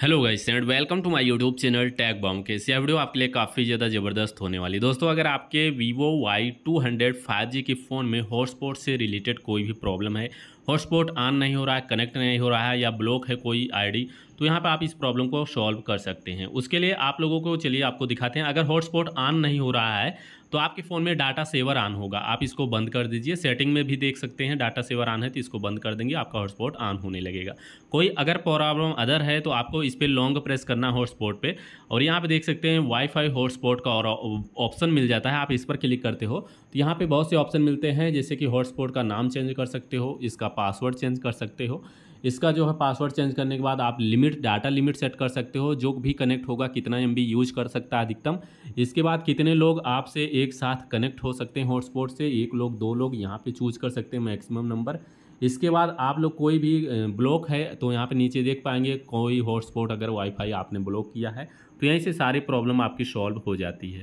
hello guys and welcome to my YouTube channel टैग बॉम के इस वीडियो आपके लिए काफ़ी ज़्यादा ज़बरदस्त होने वाली दोस्तों अगर आपके Vivo Y two hundred five G के फ़ोन में हॉटस्पॉट से रिलेटेड कोई भी प्रॉब्लम है हॉटस्पॉट ऑन नहीं हो रहा है कनेक्ट नहीं हो रहा है या ब्लॉक है कोई आईडी तो यहाँ पर आप इस प्रॉब्लम को सॉल्व कर सकते हैं उसके लिए आप लोगों को चलिए आपको दिखाते हैं अगर हॉटस्पॉट ऑन नहीं हो रहा है तो आपके फ़ोन में डाटा सेवर ऑन होगा आप इसको बंद कर दीजिए सेटिंग में भी देख सकते हैं डाटा सेवर ऑन है तो इसको बंद कर देंगे आपका हॉटस्पॉट ऑन होने लगेगा कोई अगर प्रॉब्लम अदर है तो आपको इस पर लॉन्ग प्रेस करना हॉटस्पॉट पे और यहाँ पे देख सकते हैं वाईफाई हॉटस्पॉट का और ऑप्शन uh, मिल जाता है आप इस पर क्लिक करते हो तो यहाँ पर बहुत से ऑप्शन मिलते हैं जैसे कि हॉटस्पॉट का नाम चेंज कर सकते हो इसका पासवर्ड चेंज कर सकते हो इसका जो है पासवर्ड चेंज करने के बाद आप लिमिट डाटा लिमिट सेट कर सकते हो जो भी कनेक्ट होगा कितना एम यूज कर सकता है अधिकतम इसके बाद कितने लोग आपसे एक साथ कनेक्ट हो सकते हैं हॉटस्पॉट से एक लोग दो लोग यहाँ पर चूज कर सकते हैं मैक्सिमम नंबर इसके बाद आप लोग कोई भी ब्लॉक है तो यहाँ पे नीचे देख पाएंगे कोई हॉटस्पॉट अगर वाईफाई आपने ब्लॉक किया है तो यहीं से सारी प्रॉब्लम आपकी सॉल्व हो जाती है